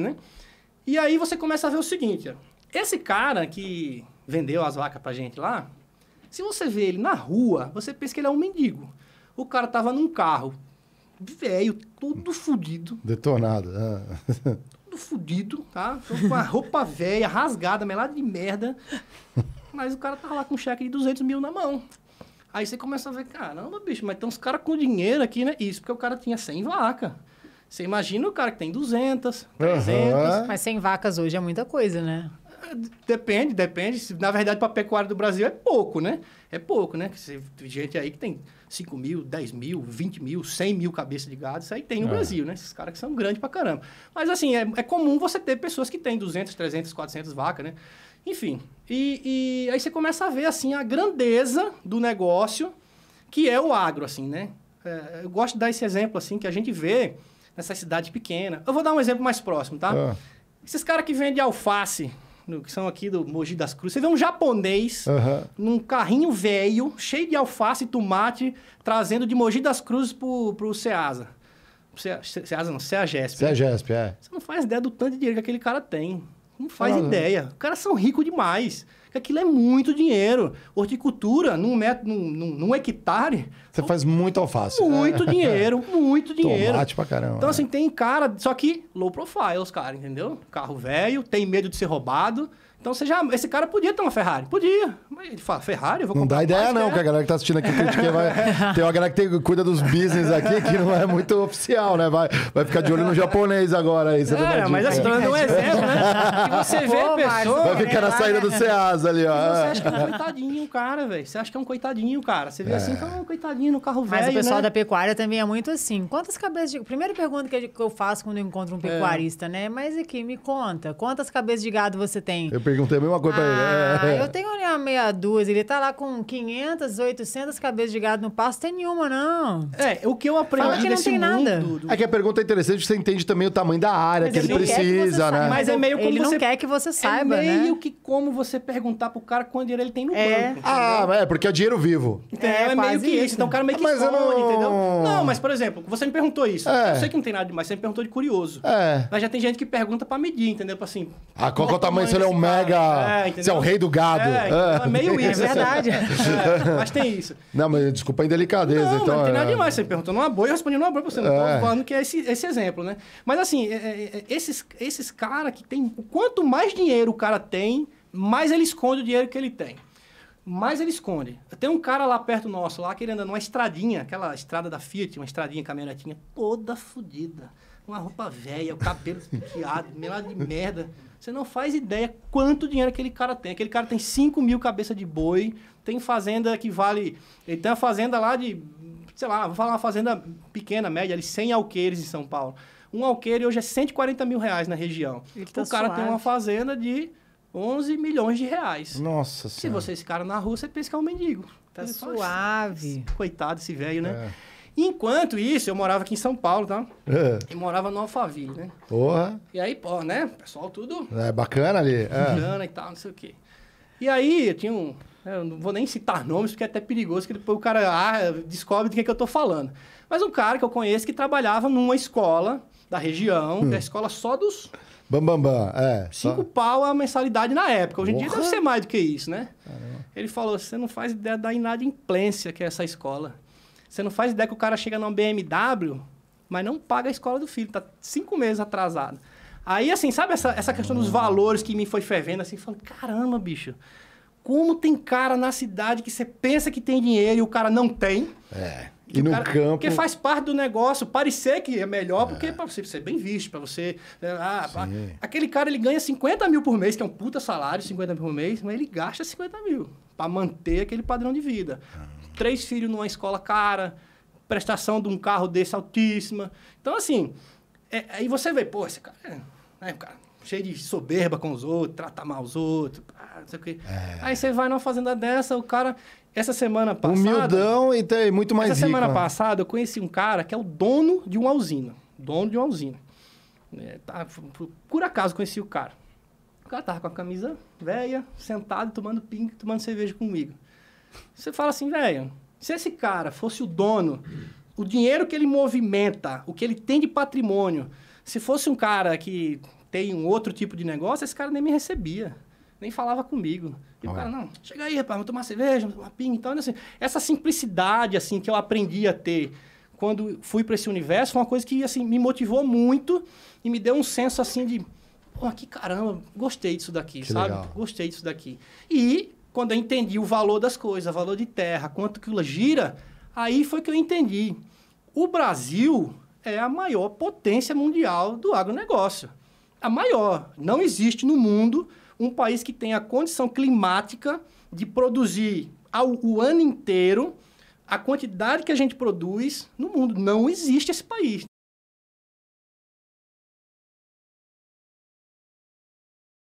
né? E aí você começa a ver o seguinte, esse cara que vendeu as vacas pra gente lá, se você vê ele na rua, você pensa que ele é um mendigo. O cara tava num carro, velho, todo fudido. Detonado. Ah. Todo fudido, tá? com a roupa velha, rasgada, melada de merda. Mas o cara tava lá com um cheque de 200 mil na mão. Aí você começa a ver, caramba, bicho, mas tem uns caras com dinheiro aqui, né? Isso porque o cara tinha 100 vacas. Você imagina o cara que tem 200, 300. Uhum. Mas 100 vacas hoje é muita coisa, né? É, depende, depende. Na verdade, para a pecuária do Brasil é pouco, né? É pouco, né? Tem gente aí que tem 5 mil, 10 mil, 20 mil, 100 mil cabeças de gado. Isso aí tem no é. Brasil, né? Esses caras que são grandes para caramba. Mas, assim, é, é, comum você ter pessoas que têm 200, 300, 400 vacas, né? Enfim. E, e aí você começa a ver, assim, a grandeza do negócio que é o agro, assim, né? É, eu gosto de dar esse exemplo, assim, que a gente vê nessa cidade pequena. Eu vou dar um exemplo mais próximo, tá? Ah. Esses caras que vendem alface, no, que são aqui do Mogi das Cruzes, você vê um japonês uhum. num carrinho velho, cheio de alface e tomate, trazendo de Mogi das Cruzes pro, pro Ceasa. Ceasa não, Ceagesp. Né? Ceagesp, é. Você não faz ideia do tanto de dinheiro que aquele cara tem. Não faz ah, ideia. Os caras são ricos demais. Aquilo é muito dinheiro. Horticultura, num, metro, num, num, num hectare. Você faz muito alface. Muito é. dinheiro, muito dinheiro. Tomate pra caramba. Então, assim, né? tem cara. Só que low profile, os caras, entendeu? Carro velho, tem medo de ser roubado. Então você já, esse cara podia ter uma Ferrari, podia. Mas ele fala, Ferrari, eu vou Não dá ideia não, né? que a galera que tá assistindo aqui que vai, tem uma galera que tem, cuida dos business aqui que não é muito oficial, né? Vai, vai ficar de olho no japonês agora aí, você é, mas assim, tô dando um é. exemplo, né? Que você vê Pô, pessoa, vai ficar na saída do Ceasa ali, ó. Você é. acha que é um coitadinho, cara, velho? Você acha que é um coitadinho, cara? Você vê assim é. assim, que é um coitadinho no carro velho, Mas o né? pessoal né? da pecuária também é muito assim. Quantas cabeças de Primeira pergunta que eu faço quando eu encontro um é. pecuarista, é. né? Mas aqui me conta, quantas cabeças de gado você tem? Eu perguntei é a mesma coisa ah, pra ele. Né? Ah, é. Eu tenho uma meia dúzia. Ele tá lá com 500, 800 cabeças de gado no pasto, tem nenhuma, não. É, o que eu aprendi Fala que não tem nada. É que a pergunta é interessante, você entende também o tamanho da área Mas que ele, ele precisa, que né? Saiba. Mas é meio como Ele não quer que você é saiba, né? É meio né? que como você perguntar pro cara quanto dinheiro ele tem no é. banco. Ah, é, porque é dinheiro vivo. Então É, é meio que isso. Então isso. Então o cara meio que mas esconde, não... entendeu? Não, mas por exemplo, você me perguntou isso. É. Eu sei que não tem nada demais, você me perguntou de curioso. É. Mas já tem gente que pergunta pra medir, entendeu? Assim... Ah, qual, é o tamanho, se ele é um metro? pega. É, você é o rei do gado. É, então é meio é. isso. É verdade. Assim. É, mas tem isso. Não, mas desculpa a indelicadeza. Não, então, não tem nada é. demais. Você perguntou numa boa, eu respondi numa boa pra você. Não tô falando que é esse, esse exemplo, né? Mas assim, esses, esses caras que tem. Quanto mais dinheiro o cara tem, mais ele esconde o dinheiro que ele tem mas ele esconde. Tem um cara lá perto nosso, lá que ele anda numa estradinha, aquela estrada da Fiat, uma estradinha, caminhonetinha, toda fodida. Uma roupa velha, o cabelo piado, melado de merda. Você não faz ideia quanto dinheiro aquele cara tem. Aquele cara tem 5 mil cabeça de boi, tem fazenda que vale. Ele tem uma fazenda lá de, sei lá, vou falar uma fazenda pequena, média, ali, 100 alqueires em São Paulo. Um alqueire hoje é 140 mil reais na região. Tá o cara suave. tem uma fazenda de 11 milhões de reais. Nossa Se você ficar é na rua, você pensa que é um mendigo. Tá suave. coitado esse velho, né? É. Enquanto isso, eu morava aqui em São Paulo, tá? É. E morava no Alphaville, né? Porra. E aí, pô, né? Pessoal tudo... É bacana ali. Bacana é. e tal, não sei o quê. E aí, eu tinha um... Né, eu não vou nem citar nomes, porque é até perigoso, que depois o cara ah, descobre do que, é que eu tô falando. Mas um cara que eu conheço que trabalhava numa escola da região, hum. da é escola só dos Bam, bam, bam. É, Cinco pau pau é a mensalidade na época. Hoje em dia deve ser mais do que isso, né? Caramba. Ele falou: você não faz ideia da inadimplência que é essa escola. Você não faz ideia que o cara chega numa BMW, mas não paga a escola do filho, tá cinco meses atrasado. Aí, assim, sabe essa, essa questão dos valores que me foi fervendo, assim, falando, caramba, bicho, como tem cara na cidade que você pensa que tem dinheiro e o cara não tem? É. E no cara, campo. Porque faz parte do negócio parecer que é melhor, porque é. é para você ser bem visto, para você. Né, ah, pra... Aquele cara ele ganha 50 mil por mês, que é um puta salário, 50 mil por mês, mas ele gasta 50 mil para manter aquele padrão de vida. Ah. Três filhos numa escola cara, prestação de um carro desse altíssima. Então, assim, é, aí você vê, pô, esse cara. é é, cara cheio de soberba com os outros, trata mal os outros, não sei o quê. É. Aí você vai numa fazenda dessa, o cara. Essa semana passada. Humildão e tem muito mais. Essa rico, semana né? passada eu conheci um cara que é o dono de uma usina. Dono de uma usina. É, tá, por acaso conheci o cara. O cara tava com a camisa velha, sentado, tomando pinga, tomando cerveja comigo. Você fala assim, velho, se esse cara fosse o dono, o dinheiro que ele movimenta, o que ele tem de patrimônio, se fosse um cara que tem um outro tipo de negócio, esse cara nem me recebia. Nem falava comigo. E Olha. o cara, não, chega aí, rapaz, vamos tomar cerveja, vamos tomar pinga. Então, assim, essa simplicidade, assim, que eu aprendi a ter quando fui para esse universo, foi uma coisa que, assim, me motivou muito e me deu um senso, assim, de... Pô, que caramba, gostei disso daqui, que sabe? Legal. Gostei disso daqui. E quando eu entendi o valor das coisas, o valor de terra, quanto que ela gira, aí foi que eu entendi. O Brasil é a maior potência mundial do agronegócio a maior. Não existe no mundo um país que tenha a condição climática de produzir ao, o ano inteiro a quantidade que a gente produz no mundo. Não existe esse país.